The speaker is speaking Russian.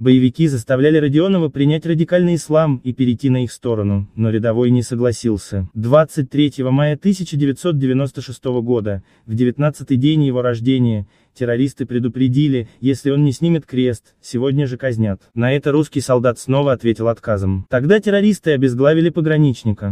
Боевики заставляли Родионова принять радикальный ислам и перейти на их сторону, но рядовой не согласился. 23 мая 1996 года, в 19 день его рождения, террористы предупредили, если он не снимет крест, сегодня же казнят. На это русский солдат снова ответил отказом. Тогда террористы обезглавили пограничника.